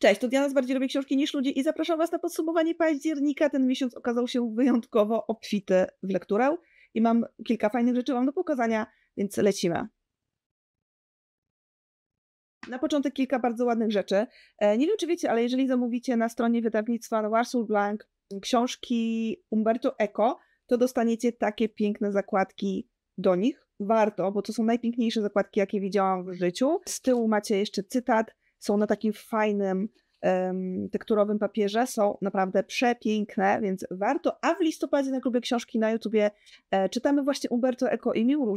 Cześć, to Diana z Bardziej Lubię Książki niż Ludzie i zapraszam Was na podsumowanie października. Ten miesiąc okazał się wyjątkowo obfity w lekturę i mam kilka fajnych rzeczy Wam do pokazania, więc lecimy. Na początek kilka bardzo ładnych rzeczy. E, nie wiem, czy wiecie, ale jeżeli zamówicie na stronie wydawnictwa Noir Blank Blanc książki Umberto Eco, to dostaniecie takie piękne zakładki do nich. Warto, bo to są najpiękniejsze zakładki, jakie widziałam w życiu. Z tyłu macie jeszcze cytat są na takim fajnym, um, tekturowym papierze, są naprawdę przepiękne, więc warto. A w listopadzie na klubie książki na YouTubie e, czytamy właśnie Umberto Eco i Mił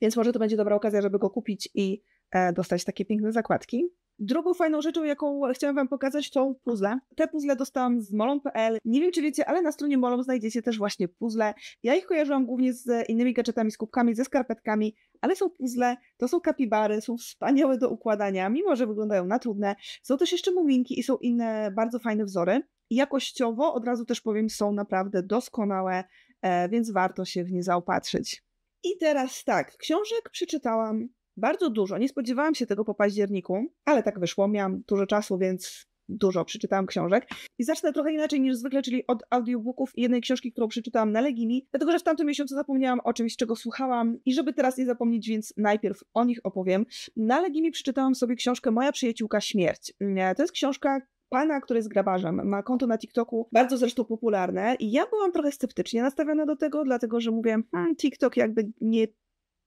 więc może to będzie dobra okazja, żeby go kupić i e, dostać takie piękne zakładki. Drugą fajną rzeczą, jaką chciałam Wam pokazać, są puzzle. Te puzzle dostałam z molon.pl. Nie wiem, czy wiecie, ale na stronie molon znajdziecie też właśnie puzzle. Ja ich kojarzyłam głównie z innymi gadżetami, z kubkami, ze skarpetkami, ale są puzzle, to są kapibary, są wspaniałe do układania, mimo że wyglądają na trudne. Są też jeszcze muminki i są inne bardzo fajne wzory. Jakościowo, od razu też powiem, są naprawdę doskonałe, e, więc warto się w nie zaopatrzyć. I teraz tak, książek przeczytałam bardzo dużo. Nie spodziewałam się tego po październiku, ale tak wyszło. Miałam dużo czasu, więc dużo przeczytałam książek. I zacznę trochę inaczej niż zwykle, czyli od audiobooków i jednej książki, którą przeczytałam na Legimi, dlatego że w tamtym miesiącu zapomniałam o czymś, czego słuchałam i żeby teraz nie zapomnieć, więc najpierw o nich opowiem. Na Legimi przeczytałam sobie książkę Moja przyjaciółka śmierć. E, to jest książka, pana, który jest grabarzem, ma konto na TikToku, bardzo zresztą popularne i ja byłam trochę sceptycznie nastawiona do tego, dlatego że mówię, hmm, TikTok jakby nie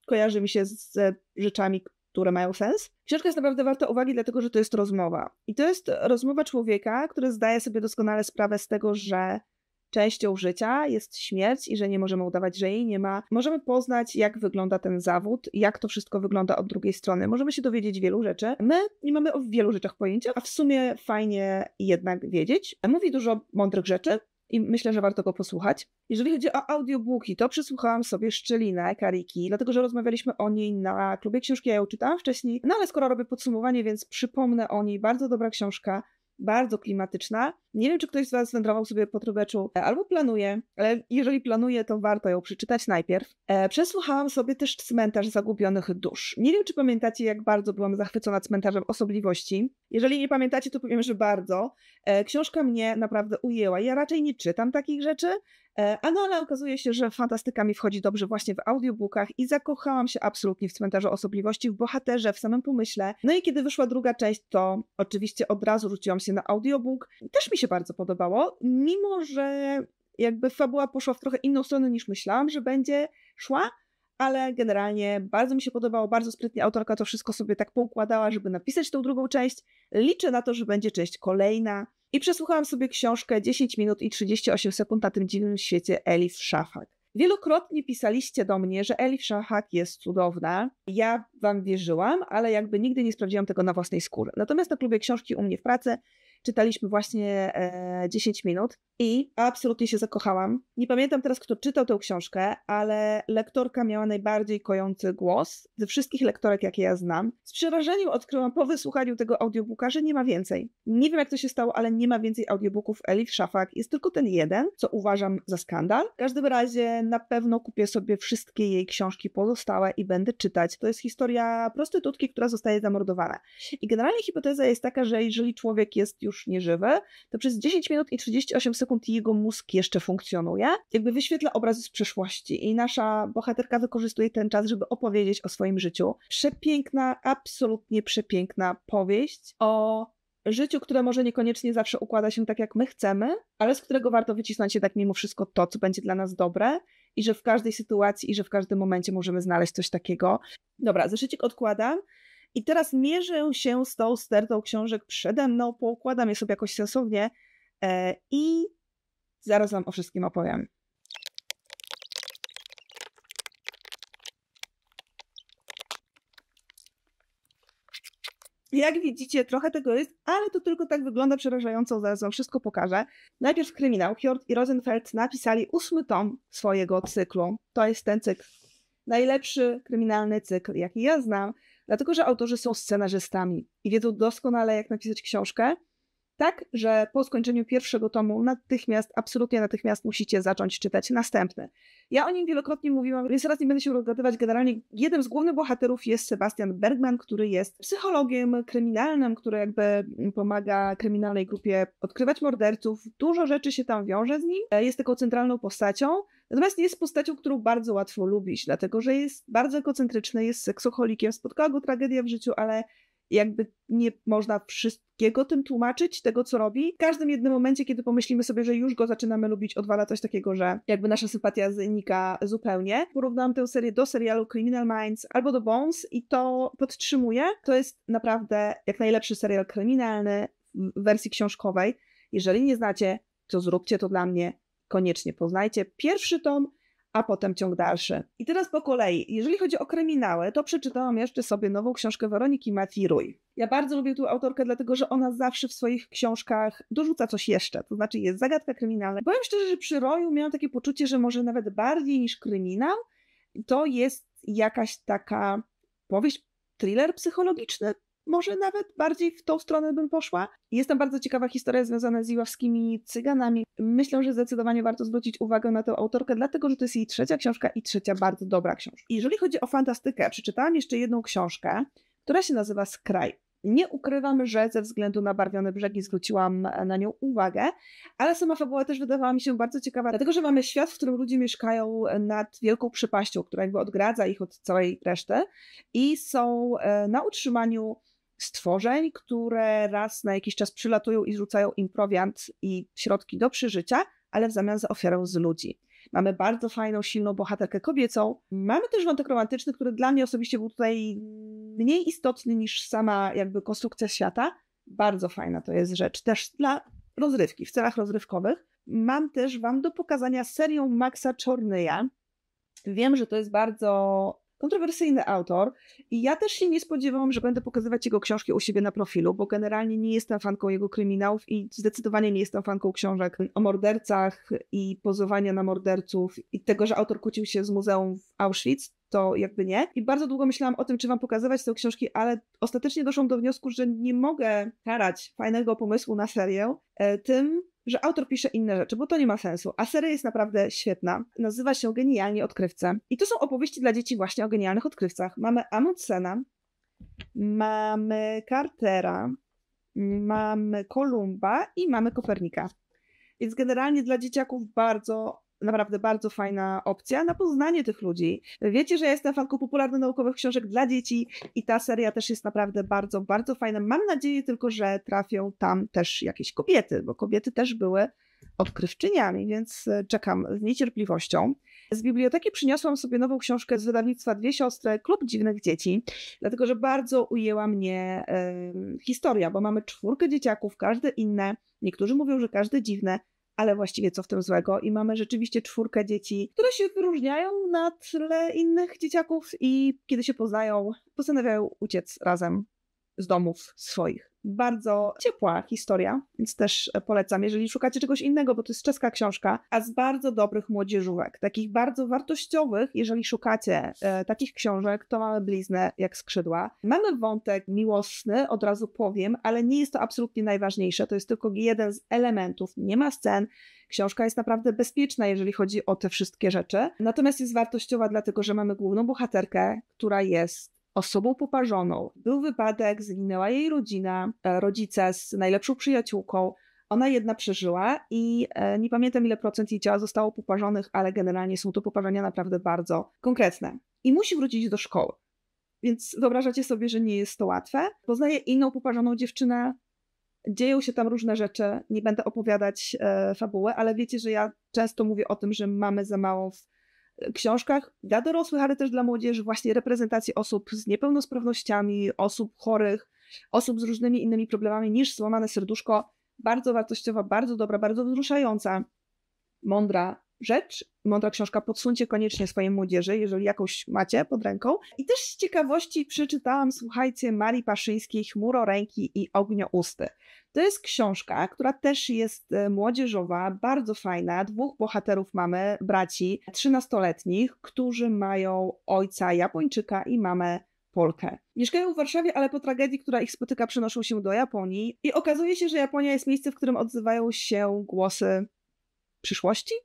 kojarzy mi się z, rzeczami, które mają sens. Książka jest naprawdę warta uwagi, dlatego że to jest rozmowa. I to jest rozmowa człowieka, który zdaje sobie doskonale sprawę z tego, że częścią życia jest śmierć i że nie możemy udawać, że jej nie ma. Możemy poznać, jak wygląda ten zawód, jak to wszystko wygląda od drugiej strony. Możemy się dowiedzieć wielu rzeczy. My nie mamy o wielu rzeczach pojęcia, a w sumie fajnie jednak wiedzieć. Mówi dużo mądrych rzeczy, i myślę, że warto go posłuchać. Jeżeli chodzi o audiobooki, to przysłuchałam sobie Szczelinę Kariki, dlatego że rozmawialiśmy o niej na klubie książki, ja ją czytałam wcześniej, no ale skoro robię podsumowanie, więc przypomnę o niej, bardzo dobra książka, bardzo klimatyczna. Nie wiem, czy ktoś z Was wędrował sobie po Trubeczu e, albo planuje, ale jeżeli planuje, to warto ją przeczytać najpierw. E, przesłuchałam sobie też cmentarz zagubionych dusz. Nie wiem, czy pamiętacie, jak bardzo byłam zachwycona cmentarzem osobliwości. Jeżeli nie pamiętacie, to powiem, że bardzo. E, książka mnie naprawdę ujęła. Ja raczej nie czytam takich rzeczy, E, a no ale okazuje się, że fantastyka mi wchodzi dobrze właśnie w audiobookach i zakochałam się absolutnie w Cmentarzu Osobliwości, w bohaterze, w samym pomyśle. No i kiedy wyszła druga część, to oczywiście od razu rzuciłam się na audiobook. Też mi się bardzo podobało, mimo że jakby fabuła poszła w trochę inną stronę niż myślałam, że będzie szła, ale generalnie bardzo mi się podobało, bardzo sprytnie autorka to wszystko sobie tak poukładała, żeby napisać tą drugą część. Liczę na to, że będzie część kolejna. I przesłuchałam sobie książkę 10 minut i 38 sekund na tym dziwnym świecie Elif Szafak. Wielokrotnie pisaliście do mnie, że Elif Szafak jest cudowna. Ja wam wierzyłam, ale jakby nigdy nie sprawdziłam tego na własnej skórze. Natomiast na klubie książki u mnie w pracy Czytaliśmy właśnie e, 10 minut i absolutnie się zakochałam. Nie pamiętam teraz, kto czytał tę książkę, ale lektorka miała najbardziej kojący głos ze wszystkich lektorek, jakie ja znam. Z przerażeniem odkryłam po wysłuchaniu tego audiobooka, że nie ma więcej. Nie wiem, jak to się stało, ale nie ma więcej audiobooków Elif Szafak. Jest tylko ten jeden, co uważam za skandal. W każdym razie na pewno kupię sobie wszystkie jej książki pozostałe i będę czytać. To jest historia prostytutki, która zostaje zamordowana. I generalnie hipoteza jest taka, że jeżeli człowiek jest już nieżywy, to przez 10 minut i 38 sekund jego mózg jeszcze funkcjonuje. Jakby wyświetla obrazy z przeszłości i nasza bohaterka wykorzystuje ten czas, żeby opowiedzieć o swoim życiu. Przepiękna, absolutnie przepiękna powieść o życiu, które może niekoniecznie zawsze układa się tak, jak my chcemy, ale z którego warto wycisnąć jednak mimo wszystko to, co będzie dla nas dobre i że w każdej sytuacji i że w każdym momencie możemy znaleźć coś takiego. Dobra, zeszycik odkładam. I teraz mierzę się z tą stertą książek przede mną, poukładam je sobie jakoś sensownie e, i zaraz Wam o wszystkim opowiem. Jak widzicie, trochę tego jest, ale to tylko tak wygląda przerażająco, zaraz wam wszystko pokażę. Najpierw kryminał. Hjort i Rosenfeld napisali ósmy tom swojego cyklu. To jest ten cykl. Najlepszy kryminalny cykl, jaki ja znam. Dlatego, że autorzy są scenarzystami i wiedzą doskonale, jak napisać książkę, tak, że po skończeniu pierwszego tomu natychmiast, absolutnie natychmiast musicie zacząć czytać następny. Ja o nim wielokrotnie mówiłam, więc teraz nie będę się rozgadywać. Generalnie jednym z głównych bohaterów jest Sebastian Bergman, który jest psychologiem kryminalnym, który jakby pomaga kryminalnej grupie odkrywać morderców. Dużo rzeczy się tam wiąże z nim. Jest taką centralną postacią. Natomiast jest postacią, którą bardzo łatwo lubić, dlatego że jest bardzo egocentryczny, jest seksocholikiem, spotkała go tragedia w życiu, ale jakby nie można wszystkiego tym tłumaczyć, tego co robi. W każdym jednym momencie, kiedy pomyślimy sobie, że już go zaczynamy lubić, odwala coś takiego, że jakby nasza sympatia znika zupełnie. Porównałam tę serię do serialu Criminal Minds albo do Bones i to podtrzymuję. To jest naprawdę jak najlepszy serial kryminalny w wersji książkowej. Jeżeli nie znacie, to zróbcie to dla mnie koniecznie poznajcie. Pierwszy tom, a potem ciąg dalszy. I teraz po kolei. Jeżeli chodzi o kryminały, to przeczytałam jeszcze sobie nową książkę Weroniki Matiruj. Ja bardzo lubię tę autorkę, dlatego że ona zawsze w swoich książkach dorzuca coś jeszcze, to znaczy jest zagadka kryminalna. Powiem szczerze, że przy Roju miałam takie poczucie, że może nawet bardziej niż kryminał, to jest jakaś taka powieść, thriller psychologiczny, może nawet bardziej w tą stronę bym poszła. Jest tam bardzo ciekawa historia związana z iławskimi cyganami. Myślę, że zdecydowanie warto zwrócić uwagę na tę autorkę, dlatego że to jest jej trzecia książka i trzecia bardzo dobra książka. Jeżeli chodzi o fantastykę, przeczytałam jeszcze jedną książkę, która się nazywa Skraj. Nie ukrywam, że ze względu na barwione brzegi zwróciłam na nią uwagę, ale sama fabuła też wydawała mi się bardzo ciekawa, dlatego że mamy świat, w którym ludzie mieszkają nad wielką przepaścią, która jakby odgradza ich od całej reszty i są e, na utrzymaniu stworzeń, które raz na jakiś czas przylatują i zrzucają im prowiant i środki do przeżycia, ale w zamian za ofiarę z ludzi. Mamy bardzo fajną, silną bohaterkę kobiecą. Mamy też wątek romantyczny, który dla mnie osobiście był tutaj mniej istotny niż sama jakby konstrukcja świata. Bardzo fajna to jest rzecz, też dla rozrywki, w celach rozrywkowych. Mam też Wam do pokazania serię Maxa Czornyja. Wiem, że to jest bardzo kontrowersyjny autor i ja też się nie spodziewałam, że będę pokazywać jego książki u siebie na profilu, bo generalnie nie jestem fanką jego kryminałów i zdecydowanie nie jestem fanką książek o mordercach i pozowania na morderców i tego, że autor kłócił się z muzeum w Auschwitz. To jakby nie. I bardzo długo myślałam o tym, czy wam pokazywać te książki, ale ostatecznie doszłam do wniosku, że nie mogę karać fajnego pomysłu na serię e, tym, że autor pisze inne rzeczy, bo to nie ma sensu. A seria jest naprawdę świetna. Nazywa się Genialni Odkrywcy. I to są opowieści dla dzieci właśnie o genialnych odkrywcach. Mamy Amundsena, mamy Cartera, mamy Kolumba i mamy Kopernika. Więc generalnie dla dzieciaków bardzo naprawdę bardzo fajna opcja na poznanie tych ludzi. Wiecie, że ja jestem fanką popularnych naukowych książek dla dzieci i ta seria też jest naprawdę bardzo, bardzo fajna. Mam nadzieję tylko, że trafią tam też jakieś kobiety, bo kobiety też były odkrywczyniami, więc e, czekam z niecierpliwością. Z biblioteki przyniosłam sobie nową książkę z wydawnictwa Dwie Siostry, Klub Dziwnych Dzieci, dlatego że bardzo ujęła mnie y, historia, bo mamy czwórkę dzieciaków, każde inne. Niektórzy mówią, że każde dziwne, ale właściwie co w tym złego? I mamy rzeczywiście czwórkę dzieci, które się wyróżniają na tle innych dzieciaków i kiedy się poznają, postanawiają uciec razem z domów swoich. Bardzo ciepła historia, więc też e, polecam, jeżeli szukacie czegoś innego, bo to jest czeska książka, a z bardzo dobrych młodzieżówek, takich bardzo wartościowych, jeżeli szukacie e, takich książek, to mamy bliznę jak skrzydła. Mamy wątek miłosny, od razu powiem, ale nie jest to absolutnie najważniejsze, to jest tylko jeden z elementów, nie ma scen, Książka jest naprawdę bezpieczna, jeżeli chodzi o te wszystkie rzeczy. Natomiast jest wartościowa, dlatego że mamy główną bohaterkę, która jest osobą poparzoną. Był wypadek, zginęła jej rodzina, e, rodzice z najlepszą przyjaciółką. Ona jedna przeżyła i e, nie pamiętam ile procent jej ciała zostało poparzonych, ale generalnie są to poparzenia naprawdę bardzo konkretne. I musi wrócić do szkoły. Więc wyobrażacie sobie, że nie jest to łatwe. Poznaje inną poparzoną dziewczynę, dzieją się tam różne rzeczy. Nie będę opowiadać e, fabuły, ale wiecie, że ja często mówię o tym, że mamy za mało w książkach dla dorosłych, ale też dla młodzieży, właśnie reprezentacji osób z niepełnosprawnościami, osób chorych, osób z różnymi innymi problemami niż złamane serduszko. Bardzo wartościowa, bardzo dobra, bardzo wzruszająca, mądra rzecz, mądra książka, podsuńcie koniecznie swojej młodzieży, jeżeli jakąś macie pod ręką. I też z ciekawości przeczytałam, słuchajcie, Marii Paszyńskiej ręki i Ogniousty. To jest książka, która też jest e, młodzieżowa, bardzo fajna. Dwóch bohaterów mamy, braci, trzynastoletnich, którzy mają ojca Japończyka i mamę Polkę. Mieszkają w Warszawie, ale po tragedii, która ich spotyka, przenoszą się do Japonii i okazuje się, że Japonia jest miejscem, w którym odzywają się głosy przyszłości,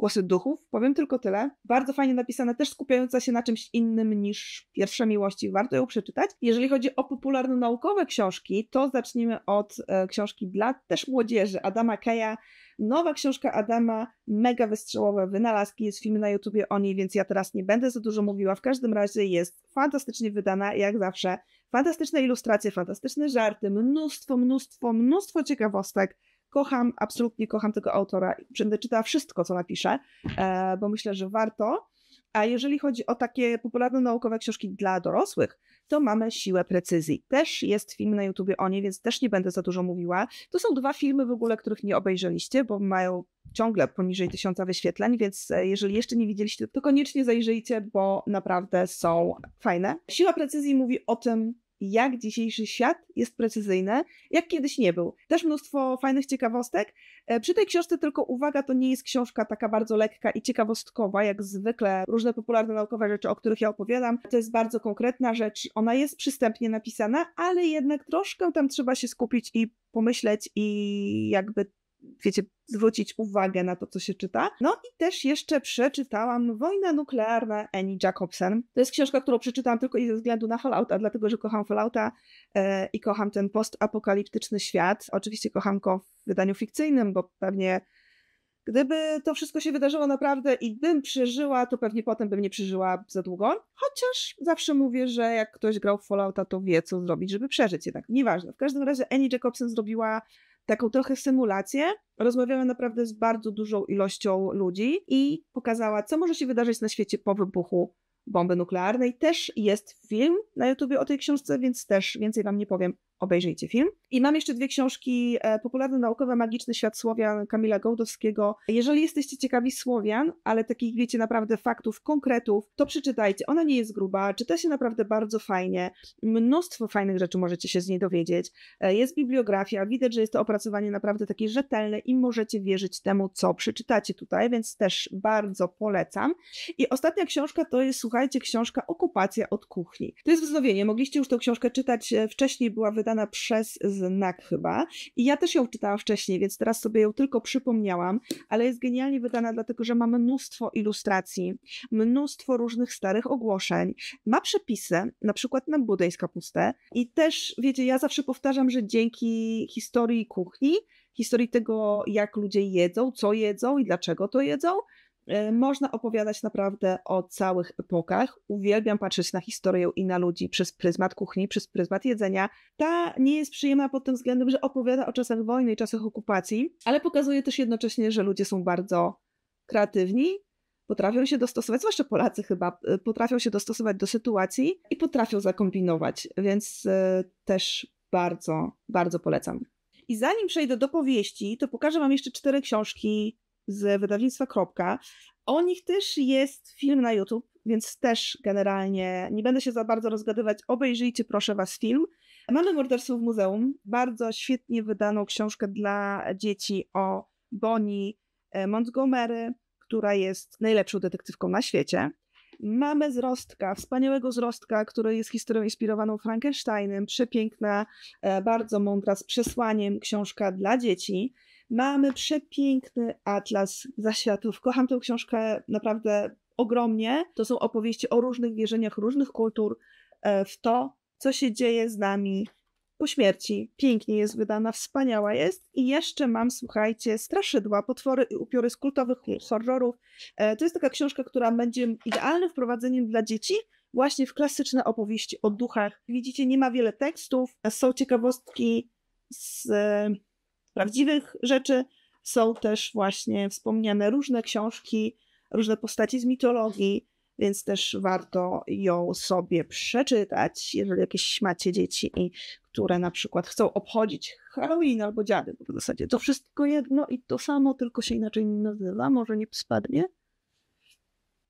Głosy Duchów. Powiem tylko tyle. Bardzo fajnie napisane, też skupiająca się na czymś innym niż Pierwsze Miłości. Warto ją przeczytać. Jeżeli chodzi o popularno-naukowe książki, to zacznijmy od e, książki dla też młodzieży Adama Keja. Nowa książka Adama, mega wystrzałowe wynalazki, jest film na YouTubie o niej, więc ja teraz nie będę za dużo mówiła. W każdym razie jest fantastycznie wydana, jak zawsze. Fantastyczne ilustracje, fantastyczne żarty, mnóstwo, mnóstwo, mnóstwo ciekawostek Kocham, absolutnie kocham tego autora będę czytała wszystko, co napisze, e, bo myślę, że warto. A jeżeli chodzi o takie popularne naukowe książki dla dorosłych, to mamy Siłę Precyzji. Też jest film na YouTubie o niej, więc też nie będę za dużo mówiła. To są dwa filmy w ogóle, których nie obejrzeliście, bo mają ciągle poniżej tysiąca wyświetleń, więc e, jeżeli jeszcze nie widzieliście, to koniecznie zajrzyjcie, bo naprawdę są fajne. Siła Precyzji mówi o tym, jak dzisiejszy świat jest precyzyjny, jak kiedyś nie był. Też mnóstwo fajnych ciekawostek. E, przy tej książce tylko uwaga, to nie jest książka taka bardzo lekka i ciekawostkowa, jak zwykle różne popularne naukowe rzeczy, o których ja opowiadam. To jest bardzo konkretna rzecz, ona jest przystępnie napisana, ale jednak troszkę tam trzeba się skupić i pomyśleć i jakby wiecie, zwrócić uwagę na to, co się czyta. No i też jeszcze przeczytałam Wojna nuklearna Annie Jacobsen. To jest książka, którą przeczytałam tylko i ze względu na Fallouta, dlatego, że kocham Fallouta e, i kocham ten postapokaliptyczny świat. Oczywiście kocham go w wydaniu fikcyjnym, bo pewnie Gdyby to wszystko się wydarzyło naprawdę i bym przeżyła, to pewnie potem bym nie przeżyła za długo. Chociaż zawsze mówię, że jak ktoś grał w Fallouta, to wie, co zrobić, żeby przeżyć jednak. Nieważne. W każdym razie Annie Jacobsen zrobiła taką trochę symulację. Rozmawiała naprawdę z bardzo dużą ilością ludzi i pokazała, co może się wydarzyć na świecie po wybuchu bomby nuklearnej. Też jest film na YouTubie o tej książce, więc też więcej Wam nie powiem. Obejrzyjcie film. I mam jeszcze dwie książki, e, popularne naukowe Magiczny Świat Słowian Kamila Gołdowskiego. Jeżeli jesteście ciekawi Słowian, ale takich wiecie naprawdę faktów, konkretów, to przeczytajcie. Ona nie jest gruba, czyta się naprawdę bardzo fajnie. Mnóstwo fajnych rzeczy możecie się z niej dowiedzieć. E, jest bibliografia, widać, że jest to opracowanie naprawdę takie rzetelne i możecie wierzyć temu, co przeczytacie tutaj, więc też bardzo polecam. I ostatnia książka to jest, słuchajcie, książka Okupacja od kuchni. To jest wznowienie. Mogliście już tę książkę czytać e, wcześniej, była wydana przez Znak chyba. I ja też ją czytałam wcześniej, więc teraz sobie ją tylko przypomniałam, ale jest genialnie wydana, dlatego że ma mnóstwo ilustracji, mnóstwo różnych starych ogłoszeń. Ma przepisy, na przykład na budyń z kapustę. I też, wiecie, ja zawsze powtarzam, że dzięki historii kuchni, historii tego, jak ludzie jedzą, co jedzą i dlaczego to jedzą, E, można opowiadać naprawdę o całych epokach. Uwielbiam patrzeć na historię i na ludzi przez pryzmat kuchni, przez pryzmat jedzenia. Ta nie jest przyjemna pod tym względem, że opowiada o czasach wojny i czasach okupacji, ale pokazuje też jednocześnie, że ludzie są bardzo kreatywni, potrafią się dostosować, zwłaszcza Polacy chyba, e, potrafią się dostosować do sytuacji i potrafią zakombinować, więc e, też bardzo, bardzo polecam. I zanim przejdę do powieści, to pokażę Wam jeszcze cztery książki z wydawnictwa Kropka. O nich też jest film na YouTube, więc też generalnie nie będę się za bardzo rozgadywać. Obejrzyjcie proszę was film. Mamy Morderców w Muzeum, bardzo świetnie wydaną książkę dla dzieci o Bonnie e, Montgomery, która jest najlepszą detektywką na świecie. Mamy Zrostka, wspaniałego Zrostka, który jest historią inspirowaną Frankensteinem, przepiękna, e, bardzo mądra, z przesłaniem książka dla dzieci. Mamy przepiękny atlas zaświatów. Kocham tę książkę naprawdę ogromnie. To są opowieści o różnych wierzeniach, różnych kultur, e, w to, co się dzieje z nami po śmierci. Pięknie jest wydana, wspaniała jest. I jeszcze mam, słuchajcie, Straszydła, potwory i upiory z kultowych horrorów. E, to jest taka książka, która będzie idealnym wprowadzeniem dla dzieci, właśnie w klasyczne opowieści o duchach. Widzicie, nie ma wiele tekstów, e, są ciekawostki z prawdziwych rzeczy. Są też właśnie wspomniane różne książki, różne postacie z mitologii, więc też warto ją sobie przeczytać, jeżeli jakieś macie dzieci, które na przykład chcą obchodzić Halloween albo dziady, bo w zasadzie to wszystko jedno i to samo, tylko się inaczej nazywa, może nie spadnie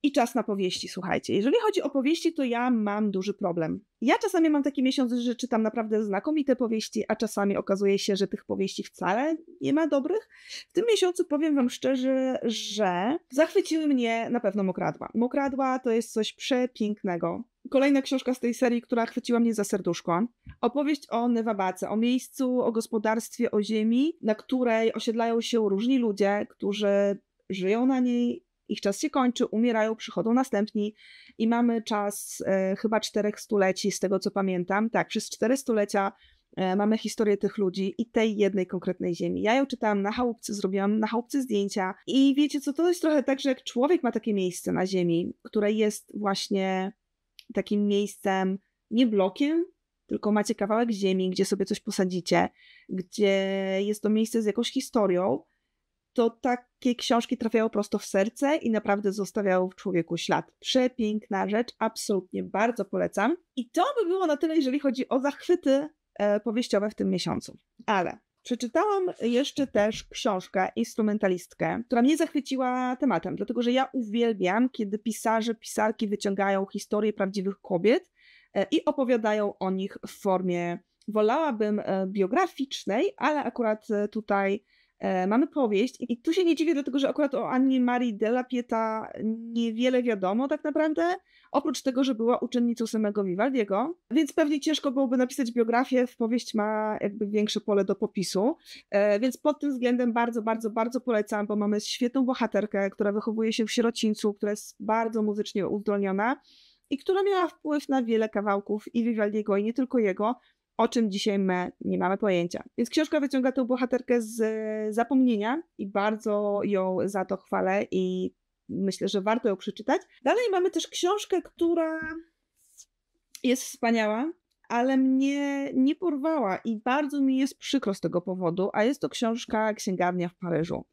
i czas na powieści, słuchajcie. Jeżeli chodzi o powieści, to ja mam duży problem. Ja czasami mam taki miesiąc, że czytam naprawdę znakomite powieści, a czasami okazuje się, że tych powieści wcale nie ma dobrych. W tym miesiącu powiem Wam szczerze, że zachwyciły mnie na pewno Mokradła. Mokradła to jest coś przepięknego. Kolejna książka z tej serii, która chwyciła mnie za serduszko. Opowieść o Newabace, o miejscu, o gospodarstwie, o ziemi, na której osiedlają się różni ludzie, którzy żyją na niej, ich czas się kończy, umierają, przychodzą następni i mamy czas e, chyba czterech stuleci, z tego co pamiętam. Tak, przez cztery stulecia e, mamy historię tych ludzi i tej jednej konkretnej ziemi. Ja ją czytałam na chałupce, zrobiłam na chałupce zdjęcia i wiecie co, to jest trochę tak, że jak człowiek ma takie miejsce na ziemi, które jest właśnie takim miejscem, nie blokiem, tylko macie kawałek ziemi, gdzie sobie coś posadzicie, gdzie jest to miejsce z jakąś historią, to takie książki trafiają prosto w serce i naprawdę zostawiają w człowieku ślad. Przepiękna rzecz, absolutnie bardzo polecam. I to by było na tyle, jeżeli chodzi o zachwyty e, powieściowe w tym miesiącu. Ale Przeczytałam jeszcze też książkę Instrumentalistkę, która mnie zachwyciła tematem, dlatego że ja uwielbiam, kiedy pisarze, pisarki wyciągają historie prawdziwych kobiet e, i opowiadają o nich w formie, wolałabym e, biograficznej, ale akurat tutaj E, mamy powieść i tu się nie dziwię, dlatego że akurat o Annie Marii Della Pieta niewiele wiadomo tak naprawdę, oprócz tego, że była uczennicą samego Vivaldiego, więc pewnie ciężko byłoby napisać biografię, w powieść ma jakby większe pole do popisu, e, więc pod tym względem bardzo, bardzo, bardzo polecam, bo mamy świetną bohaterkę, która wychowuje się w sierocińcu, która jest bardzo muzycznie uzdolniona i która miała wpływ na wiele kawałków i Vivaldiego i nie tylko jego, o czym dzisiaj my nie mamy pojęcia. Więc książka wyciąga tę bohaterkę z e, zapomnienia i bardzo ją za to chwalę i myślę, że warto ją przeczytać. Dalej mamy też książkę, która jest wspaniała, ale mnie nie porwała i bardzo mi jest przykro z tego powodu, a jest to książka Księgarnia w Paryżu.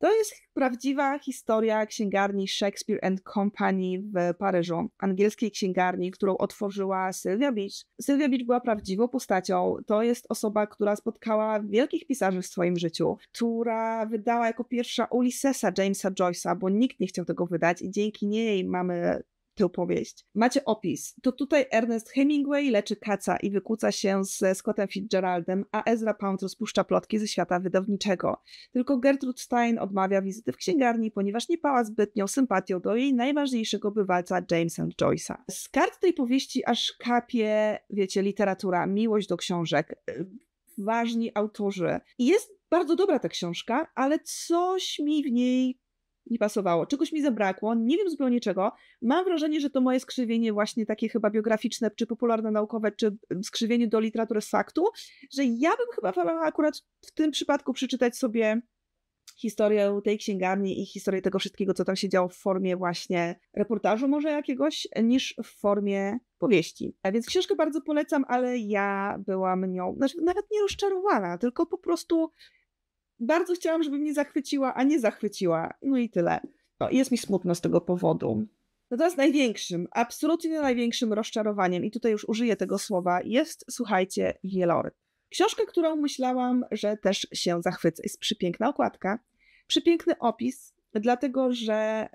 To jest prawdziwa historia księgarni Shakespeare and Company w Paryżu, angielskiej księgarni, którą otworzyła Sylwia Beach. Sylwia Beach była prawdziwą postacią. To jest osoba, która spotkała wielkich pisarzy w swoim życiu, która wydała jako pierwsza Ulyssesa Jamesa Joyce'a, bo nikt nie chciał tego wydać i dzięki niej mamy tę opowieść. Macie opis. To tutaj Ernest Hemingway leczy kaca i wykłóca się ze Scottem Fitzgeraldem, a Ezra Pound rozpuszcza plotki ze świata wydawniczego. Tylko Gertrude Stein odmawia wizyty w księgarni, ponieważ nie pała zbytnią sympatią do jej najważniejszego bywalca Jamesa Joyce'a. Z kart tej powieści aż kapie, wiecie, literatura, miłość do książek, ważni autorzy. I jest bardzo dobra ta książka, ale coś mi w niej nie pasowało, czegoś mi zabrakło, nie wiem zupełnie czego. Mam wrażenie, że to moje skrzywienie właśnie takie chyba biograficzne, czy popularno-naukowe, czy skrzywienie do literatury z faktu, że ja bym chyba wolała akurat w tym przypadku przeczytać sobie historię tej księgarni i historię tego wszystkiego, co tam się działo w formie właśnie reportażu może jakiegoś, niż w formie powieści. A więc książkę bardzo polecam, ale ja byłam nią, znaczy nawet nie rozczarowana, tylko po prostu bardzo chciałam, żeby mnie zachwyciła, a nie zachwyciła. No i tyle. No, jest mi smutno z tego powodu. Natomiast największym, absolutnie największym rozczarowaniem, i tutaj już użyję tego słowa, jest, słuchajcie, wieloryb. Książka, którą myślałam, że też się zachwycę. Jest przepiękna okładka, przepiękny opis, dlatego że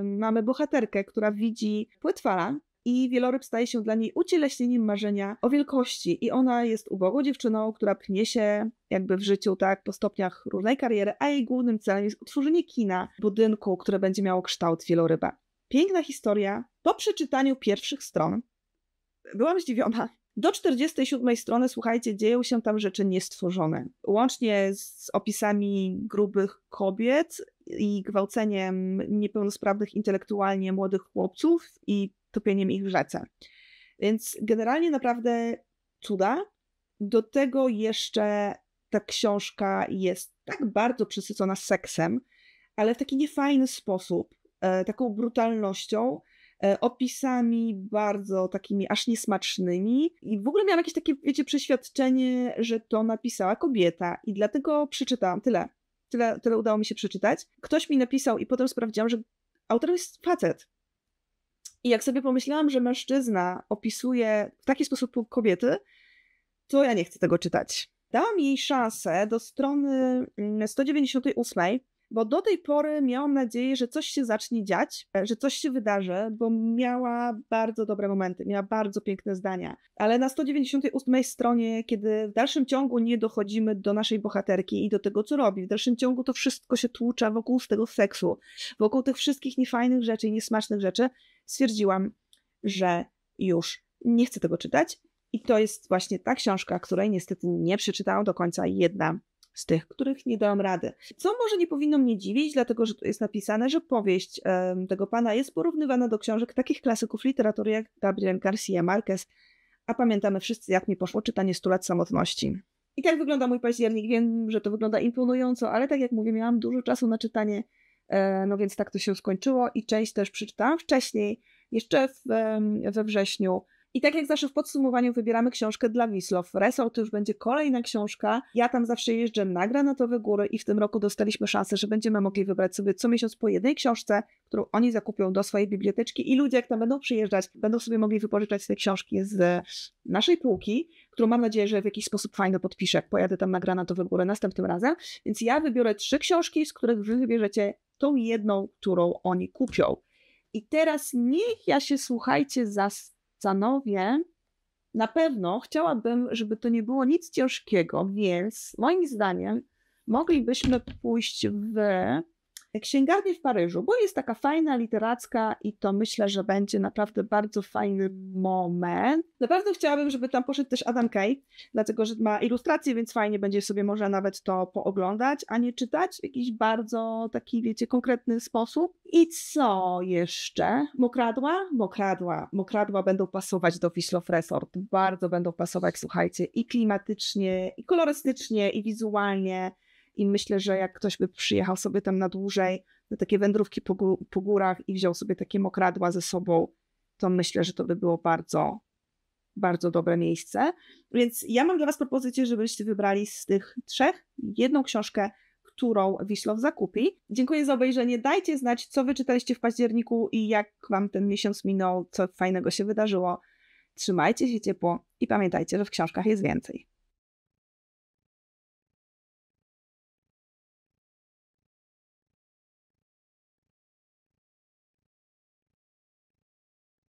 y, mamy bohaterkę, która widzi płetwala, i wieloryb staje się dla niej ucieleśnieniem marzenia o wielkości i ona jest ubogą dziewczyną, która pnie się jakby w życiu, tak, po stopniach różnej kariery, a jej głównym celem jest utworzenie kina, budynku, które będzie miało kształt wieloryba. Piękna historia. Po przeczytaniu pierwszych stron byłam zdziwiona, do 47 strony, słuchajcie, dzieją się tam rzeczy niestworzone. Łącznie z opisami grubych kobiet i gwałceniem niepełnosprawnych intelektualnie młodych chłopców i topieniem ich w rzece. Więc generalnie naprawdę cuda. Do tego jeszcze ta książka jest tak bardzo przesycona seksem, ale w taki niefajny sposób, e, taką brutalnością, e, opisami bardzo takimi aż niesmacznymi. I w ogóle miałam jakieś takie, wiecie, przeświadczenie, że to napisała kobieta i dlatego przeczytałam tyle. Tyle, tyle udało mi się przeczytać. Ktoś mi napisał i potem sprawdziłam, że autorem jest facet. I jak sobie pomyślałam, że mężczyzna opisuje w taki sposób kobiety, to ja nie chcę tego czytać. Dałam jej szansę do strony 198, mm, bo do tej pory miałam nadzieję, że coś się zacznie dziać, e, że coś się wydarzy, bo miała bardzo dobre momenty, miała bardzo piękne zdania. Ale na 198 stronie, kiedy w dalszym ciągu nie dochodzimy do naszej bohaterki i do tego, co robi, w dalszym ciągu to wszystko się tłucza wokół tego seksu, wokół tych wszystkich niefajnych rzeczy i niesmacznych rzeczy, stwierdziłam, że już nie chcę tego czytać. I to jest właśnie ta książka, której niestety nie przeczytałam do końca, jedna z tych, których nie dałam rady. Co może nie powinno mnie dziwić, dlatego że tu jest napisane, że powieść um, tego pana jest porównywana do książek takich klasyków literatury jak Gabriel Garcia Marquez, a pamiętamy wszyscy, jak mi poszło czytanie 100 lat samotności. I tak wygląda mój październik. Wiem, że to wygląda imponująco, ale tak jak mówię, miałam dużo czasu na czytanie E, no więc tak to się skończyło i część też przeczytałam wcześniej, jeszcze w, we wrześniu. I tak jak zawsze w podsumowaniu wybieramy książkę dla Wisław. Resort to już będzie kolejna książka. Ja tam zawsze jeżdżę na Granatowe Góry i w tym roku dostaliśmy szansę, że będziemy mogli wybrać sobie co miesiąc po jednej książce, którą oni zakupią do swojej biblioteczki i ludzie jak tam będą przyjeżdżać, będą sobie mogli wypożyczać te książki z naszej półki, którą mam nadzieję, że w jakiś sposób fajnie podpiszę. Pojadę tam na Granatowe Góry następnym razem. Więc ja wybiorę trzy książki, z których wy wybierzecie tą jedną, którą oni kupią. I teraz niech ja się, słuchajcie, zastanowię. Na pewno chciałabym, żeby to nie było nic ciężkiego, więc moim zdaniem moglibyśmy pójść w Księgarni w Paryżu, bo jest taka fajna literacka i to myślę, że będzie naprawdę bardzo fajny moment. Naprawdę chciałabym, żeby tam poszedł też Adam Kay, dlatego że ma ilustracje, więc fajnie będzie sobie może nawet to pooglądać, a nie czytać w jakiś bardzo taki, wiecie, konkretny sposób. I co jeszcze? Mokradła? Mokradła. Mokradła będą pasować do Wiślof Resort. Bardzo będą pasować, słuchajcie, i klimatycznie, i kolorystycznie, i wizualnie. I myślę, że jak ktoś by przyjechał sobie tam na dłużej, na takie wędrówki po, po górach i wziął sobie takie mokradła ze sobą, to myślę, że to by było bardzo, bardzo dobre miejsce. Więc ja mam dla Was propozycję, żebyście wybrali z tych trzech jedną książkę, którą Wiślow zakupi. Dziękuję za obejrzenie. Dajcie znać, co wyczytaliście w październiku i jak Wam ten miesiąc minął, co fajnego się wydarzyło. Trzymajcie się ciepło i pamiętajcie, że w książkach jest więcej.